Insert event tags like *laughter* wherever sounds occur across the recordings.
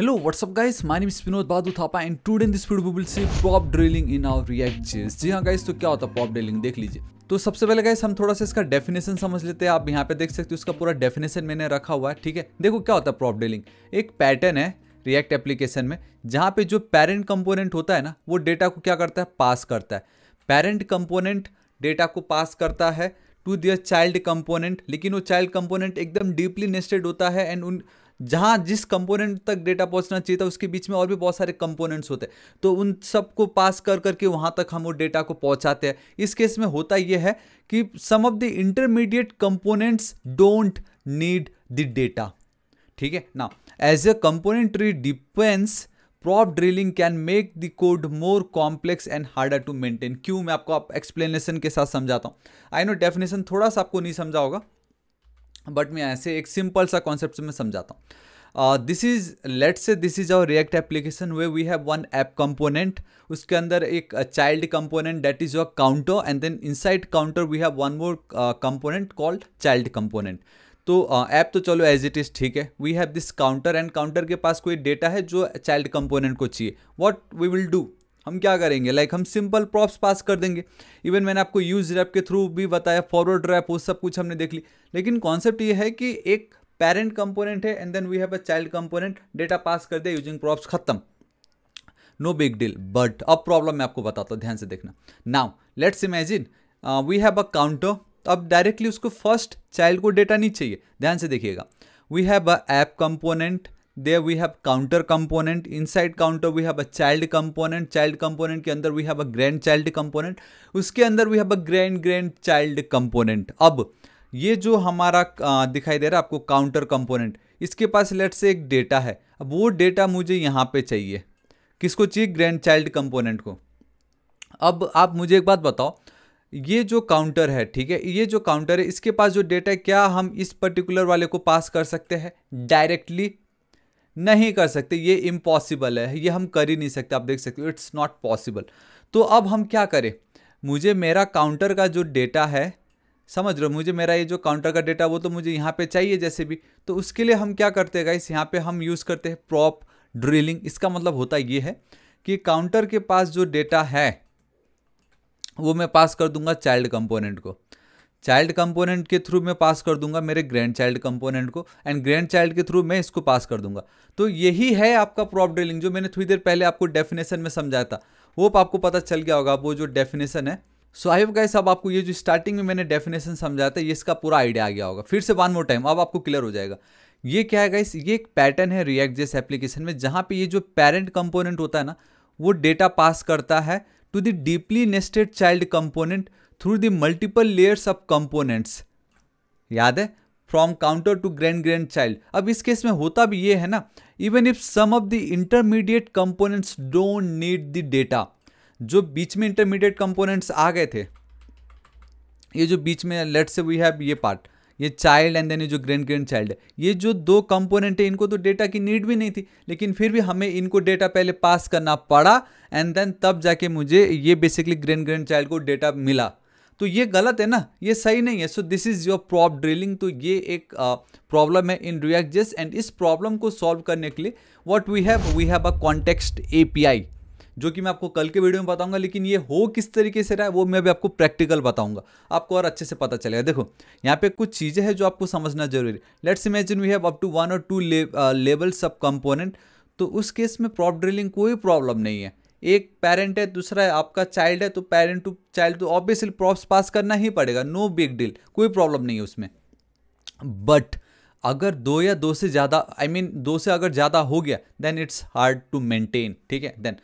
Hello, what's up guys? My name is Vinod Bhadu Thapa and today in this video we will see pop drilling in our React JS. जी हाँ guys तो क्या होता है pop drilling देख लीजिए तो सबसे पहले गाइस हम थोड़ा सा इसका डेफिनेशन समझ लेते हैं आप यहाँ पे देख सकते हो इसका पूरा डेफिनेशन मैंने रखा हुआ है ठीक है देखो क्या होता है प्रॉप ड्रिलिंग एक पैटर्न है रिएक्ट एप्लीकेशन में जहाँ पे जो पेरेंट कंपोनेंट होता है ना वो डेटा को क्या करता है पास करता है पेरेंट कंपोनेंट डेटा को पास करता है टू दियर चाइल्ड कंपोनेंट लेकिन वो चाइल्ड कंपोनेंट एकदम डीपली नेस्टेड होता है एंड उन जहाँ जिस कंपोनेंट तक डेटा पहुँचना चाहिए था उसके बीच में और भी बहुत सारे कंपोनेंट्स होते हैं तो उन सबको पास कर करके वहाँ तक हम वो डेटा को पहुँचाते हैं इस केस में होता यह है कि some of the intermediate components don't need the data ठीक है ना as a component tree deepens prop drilling can make the code more complex and harder to maintain क्यों मैं आपको आप एक्सप्लेनेशन के साथ समझाता हूँ आई नो डेफिनेशन थोड़ा सा आपको नहीं समझा होगा बट मैं ऐसे एक सिंपल सा कॉन्सेप्ट से मैं समझाता हूँ this is let say this is our React application where we have one app component उसके अंदर एक child component that is your counter and then inside counter we have one more component called child component तो app uh, तो चलो as it is ठीक है we have this counter and counter के पास कोई डेटा है जो चाइल्ड कंपोनेंट को चाहिए वॉट वी विल डू हम क्या करेंगे लाइक like, हम सिंपल प्रॉप्स पास कर देंगे इवन मैंने आपको यूज रैप के थ्रू भी बताया फॉरवर्ड रैप वो सब कुछ हमने देख ली लेकिन कॉन्सेप्ट ये है कि एक पेरेंट कंपोनेंट है and then we have a child component data pass कर दिया यूजिंग प्रॉप्स खत्म नो बिग डील बट अब प्रॉब्लम मैं आपको बताता हूँ ध्यान से देखना now let's imagine we have a counter अब डायरेक्टली उसको फर्स्ट चाइल्ड को डेटा नहीं चाहिए ध्यान से देखिएगा we have a app component there we have counter component inside counter we have a child component child component के अंदर we have a grandchild component उसके अंदर we have a grand grandchild component अब ये जो हमारा दिखाई दे रहा है आपको काउंटर कंपोनेंट इसके पास लेट से एक डेटा है अब वो डेटा मुझे यहाँ पे चाहिए किसको चाहिए ग्रैंड चाइल्ड कंपोनेंट को अब आप मुझे एक बात बताओ ये जो काउंटर है ठीक है ये जो काउंटर है इसके पास जो डेटा है क्या हम इस पर्टिकुलर वाले को पास कर सकते हैं डायरेक्टली नहीं कर सकते ये इम्पॉसिबल है ये हम कर ही नहीं सकते आप देख सकते हो इट्स नॉट पॉसिबल तो अब हम क्या करें मुझे मेरा काउंटर का जो डेटा है समझ रहे हो मुझे मेरा ये जो काउंटर का डेटा वो तो मुझे यहाँ पे चाहिए जैसे भी तो उसके लिए हम क्या करते हैं इस यहाँ पे हम यूज़ करते हैं प्रॉप ड्रिलिंग इसका मतलब होता ये है कि काउंटर के पास जो डेटा है वो मैं पास कर दूंगा चाइल्ड कंपोनेंट को चाइल्ड कंपोनेंट के थ्रू मैं पास कर दूंगा मेरे ग्रैंड चाइल्ड कंपोनेंट को एंड ग्रैंड चाइल्ड के थ्रू मैं इसको पास कर दूंगा तो यही है आपका प्रॉप ड्रिलिंग जो मैंने थोड़ी देर पहले आपको डेफिनेशन में समझाया था वो आपको पता चल गया होगा वो जो डेफिनेशन है सो आई होप गाइस अब आपको ये जो स्टार्टिंग में मैंने डेफिनेशन समझाया था ये इसका पूरा आइडिया आ गया होगा फिर से वन मोर टाइम अब आपको क्लियर हो जाएगा ये क्या है गाइस ये एक पैटर्न है रिएक्ट जेस एप्लीकेशन में जहाँ पे ये जो पेरेंट कंपोनेंट होता है ना वो डेटा पास करता है to the deeply nested child component through the multiple layers of components याद है from counter to grand grand child अब इस केस में होता भी ये है ना even if some of the intermediate components don't need the data जो बीच में इंटरमीडिएट कंपोनेंट्स आ गए थे ये जो बीच में लेट से वी हैव ये पार्ट ये चाइल्ड एंड देन ये जो ग्रैंड ग्रैंड चाइल्ड है ये जो दो कंपोनेंट है इनको तो डेटा की नीड भी नहीं थी लेकिन फिर भी हमें इनको डेटा पहले पास करना पड़ा एंड देन तब जाके मुझे ये बेसिकली ग्रैंड ग्रैंड चाइल्ड को डेटा मिला तो ये गलत है ना ये सही नहीं है so this is your prop drilling तो ये एक प्रॉब्लम uh, है इन रिएक्ट जेस एंड इस प्रॉब्लम को सॉल्व करने के लिए what we have we have a context a जो कि मैं आपको कल के वीडियो में बताऊंगा लेकिन ये हो किस तरीके से रहा है वो मैं भी आपको प्रैक्टिकल बताऊंगा आपको और अच्छे से पता चलेगा देखो यहाँ पे कुछ चीज़ें हैं जो आपको समझना जरूरी है let's imagine we have up to one और टू लेवल सब कंपोनेंट तो उस केस में प्रॉप ड्रिलिंग कोई प्रॉब्लम नहीं है एक पेरेंट है दूसरा है आपका चाइल्ड है तो पेरेंट टू चाइल्ड तो ऑब्वियसली प्रॉप्स पास करना ही पड़ेगा नो बिग डील कोई प्रॉब्लम नहीं है उसमें बट अगर दो या दो से ज़्यादा आई मीन दो से अगर ज़्यादा हो गया then it's hard to maintain ठीक है देन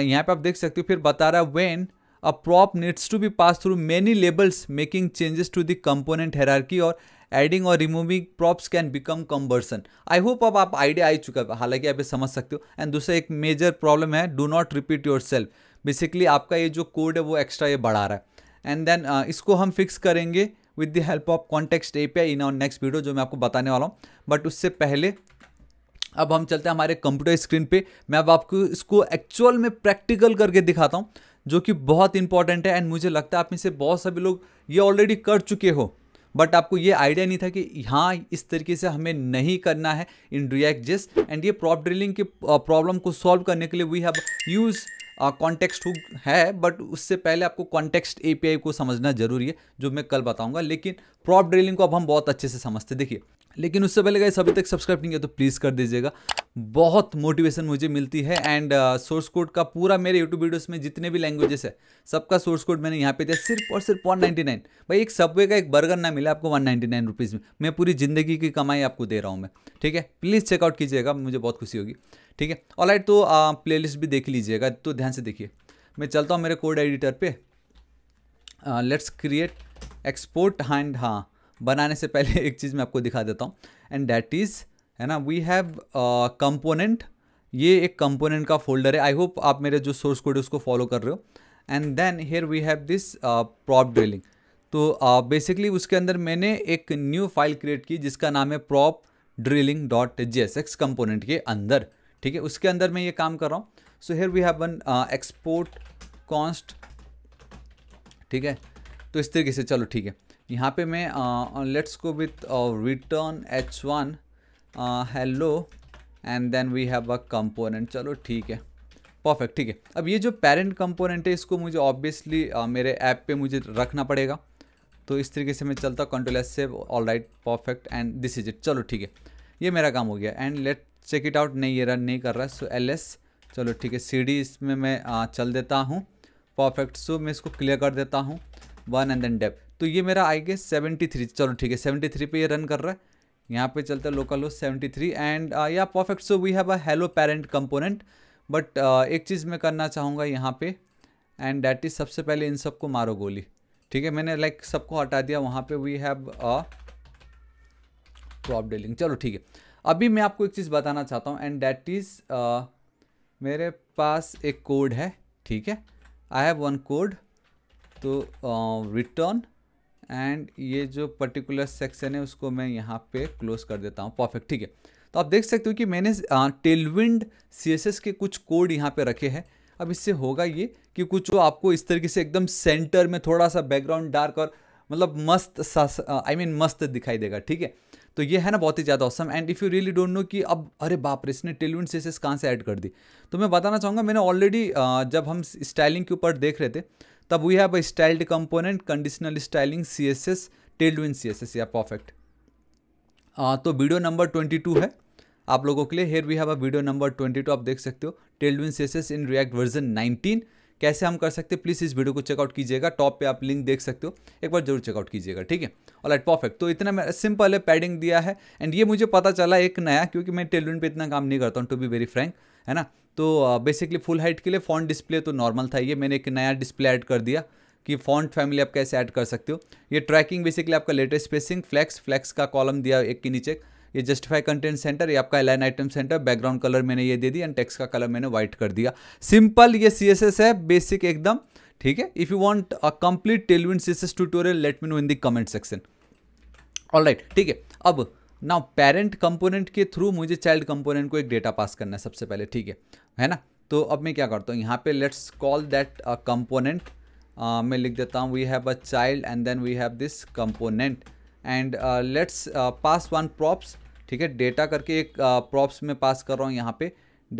यहाँ पे आप देख सकते हो फिर बता रहा है when a prop needs to be pass through many levels making changes to the component hierarchy or adding or removing props can become cumbersome I hope अब आप आइडिया आ चुका है हालांकि आप ये समझ सकते हो एंड दूसरा एक मेजर प्रॉब्लम है do not repeat yourself basically आपका ये जो कोड है वो एक्स्ट्रा ये बढ़ा रहा है एंड देन uh, इसको हम फिक्स करेंगे with the help of context a in our next video जो मैं आपको बताने वाला हूँ बट उससे पहले अब हम चलते हैं हमारे कंप्यूटर स्क्रीन पे मैं अब आपको इसको एक्चुअल में प्रैक्टिकल करके दिखाता हूँ जो कि बहुत इंपॉर्टेंट है एंड मुझे लगता है आप में से बहुत सभी लोग ये ऑलरेडी कर चुके हो बट आपको ये आइडिया नहीं था कि हाँ इस तरीके से हमें नहीं करना है इन रिएक्ट जिस एंड ये प्रॉप ड्रिलिंग की प्रॉब्लम uh, को सॉल्व करने के लिए we have use context hook है बट उससे पहले आपको कॉन्टेक्स्ट एपीआई को समझना जरूरी है जो मैं कल बताऊंगा लेकिन प्रॉप ड्रिलिंग को अब हम बहुत अच्छे से समझते देखिए लेकिन उससे पहले गए अभी तक सब्सक्राइब नहीं किया तो प्लीज़ कर दीजिएगा बहुत मोटिवेशन मुझे मिलती है एंड सोर्स कोड का पूरा मेरे यूट्यूब वीडियोस में जितने भी लैंग्वेजेस है सबका सोर्स कोड मैंने यहाँ पे दिया सिर्फ और सिर्फ 199 भाई एक सबवे का एक बर्गर ना मिला आपको 199 नाइन्टी में मैं पूरी ज़िंदगी की कमाई आपको दे रहा हूँ मैं ठीक है प्लीज़ चेकआउट कीजिएगा मुझे बहुत खुशी होगी ठीक है ऑल राइट तो प्ले uh, भी देख लीजिएगा तो ध्यान से देखिए मैं चलता हूँ मेरे कोड एडिटर पर लेट्स क्रिएट एक्सपोर्ट हैंड हाँ बनाने से पहले *laughs* एक चीज़ मैं आपको दिखा देता हूँ एंड डैट इज़ है ना वी हैव कंपोनेंट ये एक कंपोनेंट का फोल्डर है आई होप आप मेरे जो सोर्स कोड है उसको फॉलो कर रहे हो and then here we have this prop drilling तो बेसिकली uh, उसके अंदर मैंने एक न्यू फाइल क्रिएट की जिसका नाम है prop drilling dot J S X component के अंदर ठीक है उसके अंदर मैं ये काम कर रहा हूँ so here we have one export const ठीक है तो इस तरीके से चलो ठीक है यहाँ पे मैं let's go with return H one hello and then we have a component चलो ठीक है परफेक्ट ठीक है अब ये जो पेरेंट कंपोनेंट है इसको मुझे ऑब्वियसली uh, मेरे ऐप पे मुझे रखना पड़ेगा तो इस तरीके से मैं चलता कंट्रोल एस से all right perfect and this is it चलो ठीक है ये मेरा काम हो गया and let check it out नहीं ये रन नहीं कर रहा सो एल एस चलो ठीक है सी डी इसमें मैं uh, चल देता हूँ परफेक्ट सो मैं इसको क्लियर कर देता हूँ वन एंड देन डेप तो ये मेरा आई गेस सेवेंटी थ्री चलो ठीक है सेवेंटी थ्री पर ये रन कर रहा है यहाँ पे चलता है localhost seventy three and या perfect so we have a hello parent component but एक चीज़ मैं करना चाहूँगा यहाँ पे एंड डैट इज़ सबसे पहले इन सबको मारो गोली ठीक है मैंने लाइक like, सबको हटा दिया वहाँ पे we have a prop drilling चलो ठीक है अभी मैं आपको एक चीज़ बताना चाहता हूँ एंड डैट इज़ मेरे पास एक कोड है ठीक है आई हैव वन कोड तो रिटर्न uh, एंड ये जो पर्टिकुलर सेक्शन है उसको मैं यहाँ पे क्लोज कर देता हूँ परफेक्ट ठीक है तो आप देख सकते हो कि मैंने टेलविंड सी के कुछ कोड यहाँ पे रखे हैं अब इससे होगा ये कि कुछ वो आपको इस तरीके से एकदम सेंटर में थोड़ा सा बैकग्राउंड डार्क और मतलब मस्त आई मीन I mean, मस्त दिखाई देगा ठीक है तो ये है ना बहुत ही ज़्यादा awesome and if you really don't know कि अब अरे बाप रे इसने टेलविंड एस कहाँ से ऐड कर दी तो मैं बताना चाहूँगा मैंने ऑलरेडी जब हम स्टाइलिंग के ऊपर देख रहे थे तब we have a styled component conditional styling C S S Tailwind C S S या परफेक्ट तो वीडियो नंबर ट्वेंटी टू है आप लोगों के लिए here we have a video number twenty two आप देख सकते हो Tailwind C S S in React version nineteen कैसे हम कर सकते हैं प्लीज़ इस वीडियो को चेकआउट कीजिएगा टॉप पे आप लिंक देख सकते हो एक बार जरूर चेकआउट कीजिएगा ठीक है और लाइट परफेक्ट तो इतना मैं सिंपल है पैडिंग दिया है एंड ये मुझे पता चला एक नया क्योंकि मैं टेलविन पे इतना काम नहीं करता हूँ टू बी वेरी फ्रैंक है ना तो बेसिकली फुल हाइट के लिए फॉन्ट डिस्प्ले तो नॉर्मल था ये मैंने एक नया डिस्प्ले ऐड कर दिया कि फॉन्ट फैमिली आप कैसे ऐड कर सकते हो ये ट्रैकिंग बेसिकली आपका लेटेस्ट स्पेसिंग फ्लैक्स फ्लैक्स का कॉलम दिया एक के नीचे ये जस्टिफाई कंटेंट सेंटर ये आपका align item centre background colour मैंने ये दे दी एंड टेक्स का कलर मैंने व्हाइट कर दिया सिंपल ये सी है बेसिक एकदम ठीक है if you want a complete Tailwind C S tutorial let me know in the comment section all right ठीक है अब नाउ पेरेंट कंपोनेंट के थ्रू मुझे चाइल्ड कंपोनेंट को एक डेटा पास करना है सबसे पहले ठीक है है ना तो अब मैं क्या करता हूँ यहाँ पे लेट्स कॉल दैट कंपोनेंट मैं लिख देता हूँ we have a child and then we have this component and let's pass one props ठीक है डेटा करके एक प्रॉप्स uh, में पास कर रहा हूँ यहाँ पे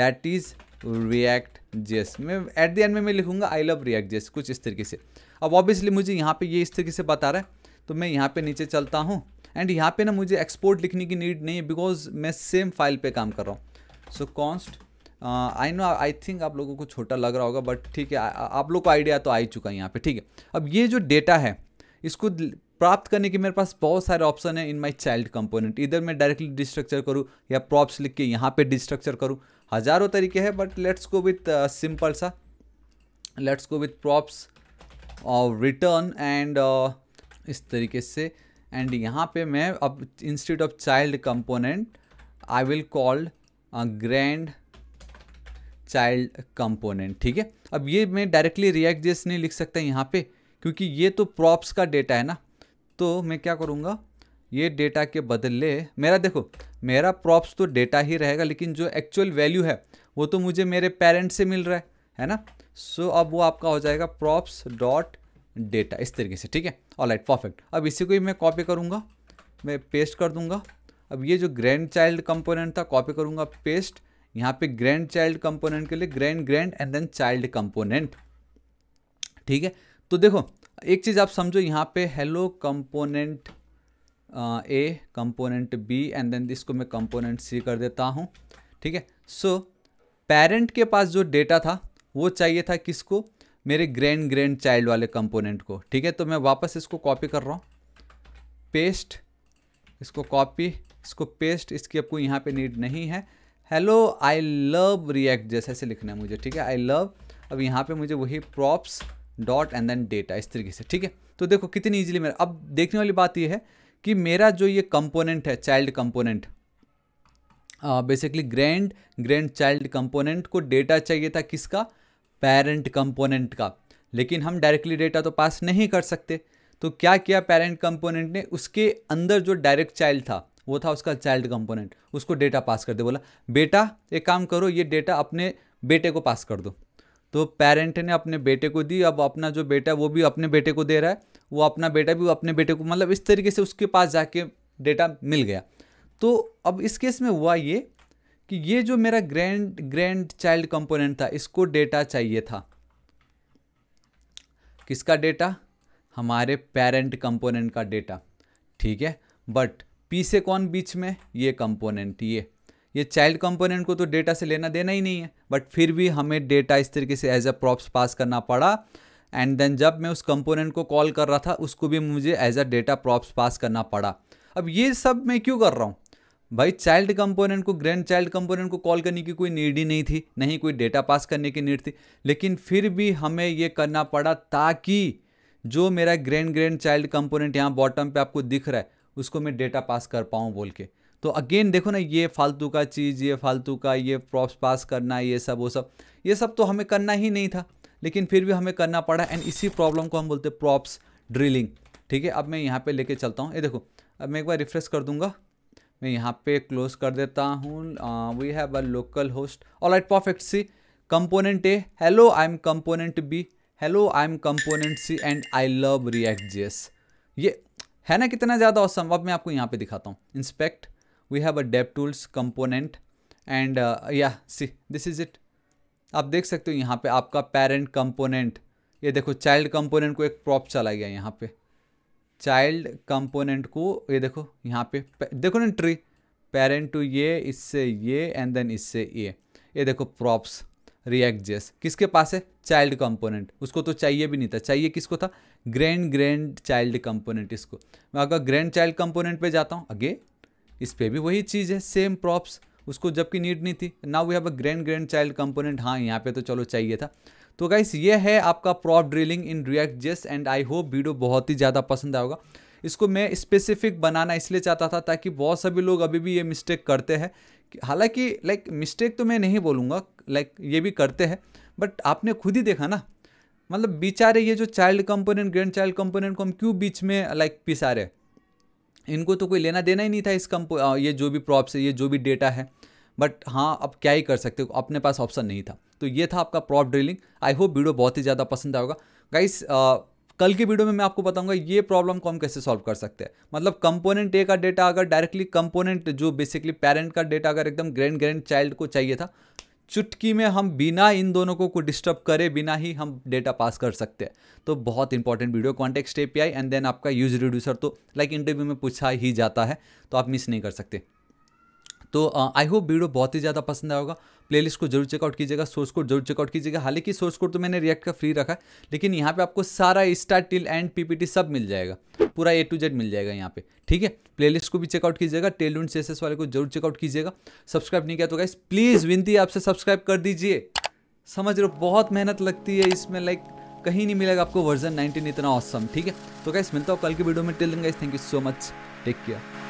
डैट इज़ रिएक्ट जेस मैं एट द एंड में मैं लिखूंगा आई लव रिएक्ट जेस कुछ इस तरीके से अब ऑब्वियसली मुझे यहाँ पे ये इस तरीके से बता रहा है तो मैं यहाँ पे नीचे चलता हूँ एंड यहाँ पे ना मुझे एक्सपोर्ट लिखने की नीड नहीं है बिकॉज मैं सेम फाइल पे काम कर रहा हूँ so const I know I think आप लोगों को छोटा लग रहा होगा बट ठीक है आप लोग को आइडिया तो आ ही चुका है यहाँ पे ठीक है अब ये जो डेटा है इसको प्राप्त करने के मेरे पास बहुत सारे ऑप्शन है इन माई चाइल्ड कंपोनेंट इधर मैं डायरेक्टली डिस्ट्रक्चर करूँ या प्रॉप्स लिख के यहाँ पे डिस्ट्रक्चर करूँ हज़ारों तरीके हैं but let's go with simple सा लेट्स गो विथ प्रॉप्स और रिटर्न एंड इस तरीके से एंड यहाँ पे मैं अब institute of child component I will called grand child component ठीक है अब ये मैं डायरेक्टली रिएक्ट जेस नहीं लिख सकता यहाँ पे क्योंकि ये तो प्रॉप्स का डेटा है ना तो मैं क्या करूँगा ये डेटा के बदले मेरा देखो मेरा प्रॉप्स तो डेटा ही रहेगा लेकिन जो एक्चुअल वैल्यू है वो तो मुझे मेरे पेरेंट्स से मिल रहा है है ना सो so, अब वो आपका हो जाएगा प्रॉप्स डॉट डेटा इस तरीके से ठीक है ऑल राइट परफेक्ट अब इसी को ही मैं कॉपी करूँगा मैं पेस्ट कर दूँगा अब ये जो ग्रैंड चाइल्ड कंपोनेंट था कॉपी करूँगा पेस्ट यहाँ पे ग्रैंड चाइल्ड कंपोनेंट के लिए grand grand and then child component ठीक है तो देखो एक चीज़ आप समझो यहाँ पे hello component A component B and then इसको मैं कंपोनेंट सी कर देता हूँ ठीक है सो पेरेंट के पास जो डेटा था वो चाहिए था किसको मेरे ग्रैंड ग्रैंड चाइल्ड वाले कंपोनेंट को ठीक है तो मैं वापस इसको कॉपी कर रहा हूँ पेस्ट इसको कॉपी इसको पेस्ट इसकी आपको यहाँ पे नीड नहीं है हेलो आई लव रिएक्ट जैसे ऐसे लिखना है मुझे ठीक है आई लव अब यहाँ पे मुझे वही props dot and then data इस तरीके से ठीक है तो देखो कितनी इजीली मेरा अब देखने वाली बात यह है कि मेरा जो ये कंपोनेंट है child component basically grand grand child component को डेटा चाहिए था किसका पेरेंट कंपोनेंट का लेकिन हम डायरेक्टली डेटा तो पास नहीं कर सकते तो क्या किया पेरेंट कंपोनेंट ने उसके अंदर जो डायरेक्ट चाइल्ड था वो था उसका चाइल्ड कंपोनेंट उसको डेटा पास कर दे बोला बेटा एक काम करो ये डेटा अपने बेटे को पास कर दो तो पेरेंट ने अपने बेटे को दी अब अपना जो बेटा वो भी अपने बेटे को दे रहा है वो अपना बेटा भी अपने बेटे को मतलब इस तरीके से उसके पास जाके डेटा मिल गया तो अब इस केस में हुआ ये कि ये जो मेरा ग्रैंड ग्रैंड चाइल्ड कंपोनेंट था इसको डेटा चाहिए था किसका डेटा हमारे पेरेंट कंपोनेंट का डेटा ठीक है बट पी से कौन बीच में ये कंपोनेंट ये ये चाइल्ड कंपोनेंट को तो डेटा से लेना देना ही नहीं है बट फिर भी हमें डेटा इस तरीके से एज अ प्रॉप्स पास करना पड़ा एंड देन जब मैं उस कंपोनेंट को कॉल कर रहा था उसको भी मुझे as a data props pass करना पड़ा अब ये सब मैं क्यों कर रहा हूँ भाई चाइल्ड कंपोनेंट को ग्रैंड चाइल्ड कंपोनेंट को कॉल करने की कोई नीड ही नहीं थी नहीं कोई डेटा पास करने की नीड थी लेकिन फिर भी हमें ये करना पड़ा ताकि जो मेरा ग्रैंड ग्रैंड चाइल्ड कंपोनेंट यहाँ बॉटम पे आपको दिख रहा है उसको मैं डेटा पास कर पाऊँ बोल के तो अगेन देखो ना ये फालतू का चीज़ ये फालतू का ये प्रॉप्स पास करना ये सब वो सब ये सब तो हमें करना ही नहीं था लेकिन फिर भी हमें करना पड़ा एंड इसी प्रॉब्लम को हम बोलते हैं प्रॉप्स ड्रिलिंग ठीक है अब मैं यहाँ पे लेके चलता हूँ ये देखो अब मैं एक बार रिफ्रेश कर दूँगा मैं यहाँ पे क्लोज कर देता हूँ we have a local host और alright perfect C component A hello I am component B hello I am component C and I love React JS ये है ना कितना ज़्यादा औसम अब मैं आपको यहाँ पे दिखाता हूँ inspect we have a dev tools component and या सी दिस इज़ इट आप देख सकते हो यहाँ पे आपका पेरेंट कंपोनेंट ये देखो चाइल्ड कंपोनेंट को एक प्रॉप चला गया यहाँ पे चाइल्ड कंपोनेंट को ये देखो यहाँ पे देखो ना ट्री पेरेंट टू ये इससे ये एंड देन इससे ये ये देखो प्रॉप्स रिएक्ट जेस किसके पास है चाइल्ड कंपोनेंट उसको तो चाहिए भी नहीं था चाहिए किसको था ग्रैंड ग्रैंड चाइल्ड कंपोनेंट इसको मैं अगर ग्रैंड चाइल्ड कंपोनेंट पे जाता हूँ अगे इस पर भी वही चीज़ है सेम प्रॉप्स उसको जबकि नीड नहीं थी now we have a grand grand child component हाँ यहाँ पे तो चलो चाहिए था तो गाइस ये है आपका prop drilling in React JS and I hope video बहुत ही ज़्यादा पसंद आएगा इसको मैं स्पेसिफिक बनाना इसलिए चाहता था ताकि बहुत सभी लोग अभी भी ये मिस्टेक करते हैं हालांकि लाइक मिस्टेक तो मैं नहीं बोलूँगा लाइक ये भी करते हैं बट आपने खुद ही देखा ना मतलब बेचारे ये जो child component grand child component को हम क्यों बीच में लाइक पिसा रहे इनको तो कोई लेना देना ही नहीं था इस कंपो ये जो भी प्रॉप्स है ये जो भी डेटा है बट हाँ अब क्या ही कर सकते हो अपने पास ऑप्शन नहीं था तो ये था आपका prop drilling I hope video बहुत ही ज़्यादा पसंद आएगा गाइस कल की वीडियो में मैं आपको बताऊंगा ये प्रॉब्लम को हम कैसे सॉल्व कर सकते हैं मतलब कंपोनेंट ए का डेटा अगर डायरेक्टली कंपोनेंट जो बेसिकली पेरेंट का डेटा अगर एकदम ग्रैंड ग्रैंड चाइल्ड को चाहिए था चुटकी में हम बिना इन दोनों को डिस्टर्ब करे बिना ही हम डेटा पास कर सकते हैं तो बहुत important video context API and then आपका यूज रिड्यूसर तो लाइक like इंटरव्यू में पूछा ही जाता है तो आप मिस नहीं कर सकते तो आई होप वीडियो बहुत ही ज़्यादा पसंद आएगा प्लेलिस्ट को जरूर चेकआउट कीजिएगा सोर्स कोड जरूर चेकआउट कीजिएगा हालांकि सोर्स कोड तो मैंने रिएक्ट का फ्री रखा है लेकिन यहाँ पे आपको सारा स्टार्ट टिल एंड पीपीटी सब मिल जाएगा पूरा ए टू जेड मिल जाएगा यहाँ पे ठीक है प्लेलिस्ट को भी चेकआउट कीजिएगा टेलून सेसेस वाले को जरूर चेकआउट कीजिएगा सब्सक्राइब नहीं किया तो गाइस प्लीज़ विनती आपसे सब्सक्राइब कर दीजिए समझ रहे हो बहुत मेहनत लगती है इसमें लाइक कहीं नहीं मिलेगा आपको वर्जन नाइनटीन इतना औसम ठीक है तो गाइस मिलता हूँ कल की वीडियो में टेल दूंगा thank you so much take care